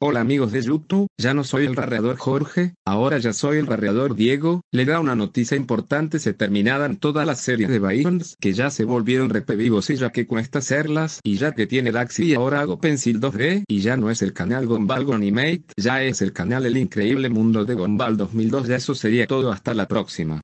Hola amigos de YouTube, ya no soy el rarreador Jorge, ahora ya soy el rarreador Diego, le da una noticia importante se terminaron todas las series de Bayons que ya se volvieron repetivos y ya que cuesta hacerlas y ya que tiene Daxi y ahora hago Pencil 2D y ya no es el canal Gombal GoniMate, ya es el canal El Increíble Mundo de Gombal 2002 ya eso sería todo hasta la próxima.